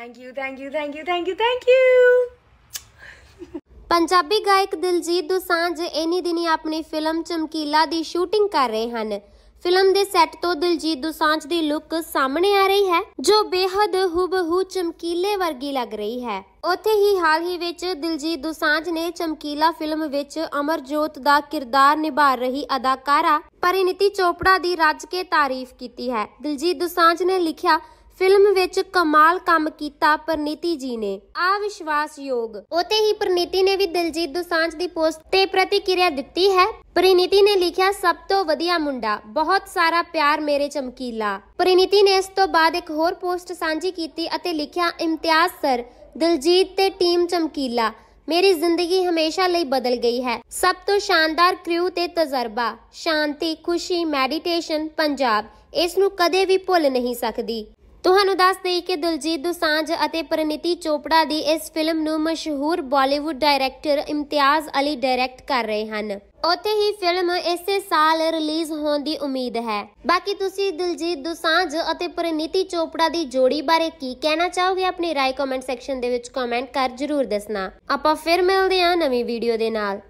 thank you thank you thank you thank you thank you Punjabi ਗਾਇਕ ਦਿਲਜੀਤ ਦੋਸਾਂਝ ਇਨੀ ਦਿਨੀ ਆਪਣੀ ਫਿਲਮ ਚਮਕੀਲਾ ਦੀ ਸ਼ੂਟਿੰਗ ਕਰ ਰਹੇ ਹਨ ਫਿਲਮ ਦੇ ਸੈੱਟ ਤੋਂ ਦਿਲਜੀਤ ਦੋਸਾਂਝ ਦੀ ਲੁੱਕ ਸਾਹਮਣੇ ਆ ਰਹੀ ਹੈ ਜੋ ਬੇਹੱਦ ਹੂਬਹੂ ਚਮਕੀਲੇ ਵਰਗੀ ਲੱਗ ਰਹੀ ਹੈ ਉੱਥੇ ਹੀ ਹਾਲ ਹੀ ਵਿੱਚ ਦਿਲਜੀਤ ਦੋਸਾਂਝ ਨੇ ਚਮਕੀਲਾ ਫਿਲਮ ਵਿੱਚ ਅਮਰਜੋਤ ਦਾ ਕਿਰਦਾਰ ਨਿਭਾ ਰਹੀ ਅਦਾਕਾਰਾ ਪਰਿਨੀਤੀ ਚੋਪੜਾ ਦੀ ਰੱਜ ਕੇ ਤਾਰੀਫ ਕੀਤੀ ਹੈ ਦਿਲਜੀਤ ਦੋਸਾਂਝ ਨੇ ਲਿਖਿਆ ਫਿਲਮ ਵਿੱਚ ਕਮਾਲ ਕੰਮ ਕੀਤਾ ਪ੍ਰਨੀਤੀ ਜੀ ਨੇ ਆ ਵਿਸ਼ਵਾਸਯੋਗ ਉਤੇ ਹੀ ਪ੍ਰਨੀਤੀ ਨੇ ਵੀ ਦਿਲਜੀਤ ਦੋਸਾਂਝ ਦੀ ਪੋਸਟ ਤੇ ਪ੍ਰਤੀਕਿਰਿਆ ਦਿੱਤੀ ਹੈ ਪ੍ਰਨੀਤੀ ਨੇ ਲਿਖਿਆ ਸਭ ਤੋਂ ਵਧੀਆ ਮੁੰਡਾ ਬਹੁਤ ਸਾਰਾ ਪਿਆਰ ਮੇਰੇ ਚਮਕੀਲਾ ਪ੍ਰਨੀਤੀ ਨੇ ਇਸ ਤੋਂ ਬਾਅਦ ਇੱਕ ਹੋਰ ਪੋਸਟ ਸਾਂਝੀ ਕੀਤੀ ਅਤੇ ਲਿਖਿਆ ਇਮਤਿਆਜ਼ ਸਰ ਦਿਲਜੀਤ ਤੇ ਟੀਮ ਚਮਕੀਲਾ ਮੇਰੀ ਜ਼ਿੰਦਗੀ ਹਮੇਸ਼ਾ ਲਈ ਬਦਲ ਗਈ ਹੈ ਸਭ ਤੋਂ ਸ਼ਾਨਦਾਰ ਕ੍ਰਿਊ ਤੇ ਤਜਰਬਾ ਸ਼ਾਂਤੀ ਖੁਸ਼ੀ ਮੈਡੀਟੇਸ਼ਨ ਪੰਜਾਬ ਇਸ ਨੂੰ ਕਦੇ ਵੀ ਭੁੱਲ ਨਹੀਂ ਸਕਦੀ ਤੁਹਾਨੂੰ ਦੱਸ ਦੇਈ ਕਿ ਦਿਲਜੀਤ ਦੁਸਾਂਝ ਅਤੇ ਪਰਨੀਤੀ ਚੋਪੜਾ ਦੀ ਇਸ ਫਿਲਮ ਨੂੰ ਮਸ਼ਹੂਰ ਬਾਲੀਵੁੱਡ ਡਾਇਰੈਕਟਰ ਇਮਤੀਆਜ਼ ਅਲੀ ਡਾਇਰੈਕਟ ਕਰ ਰਹੇ ਹਨ ਉੱਥੇ ਹੀ ਫਿਲਮ ਇਸੇ ਸਾਲ ਰਿਲੀਜ਼ ਹੋਣ ਦੀ ਉਮੀਦ ਹੈ ਬਾਕੀ ਤੁਸੀਂ ਦਿਲਜੀਤ ਦੁਸਾਂਝ ਅਤੇ ਪਰਨੀਤੀ ਚੋਪੜਾ ਦੀ ਜੋੜੀ ਬਾਰੇ ਕੀ ਕਹਿਣਾ ਚਾਹੋਗੇ ਆਪਣੀ ਰਾਏ ਕਮੈਂਟ ਸੈਕਸ਼ਨ ਦੇ ਵਿੱਚ ਕਮੈਂਟ ਕਰ ਜਰੂਰ ਦੱਸਣਾ ਆਪਾਂ ਫਿਰ ਮਿਲਦੇ ਹਾਂ ਨਵੀਂ ਵੀਡੀਓ ਦੇ ਨਾਲ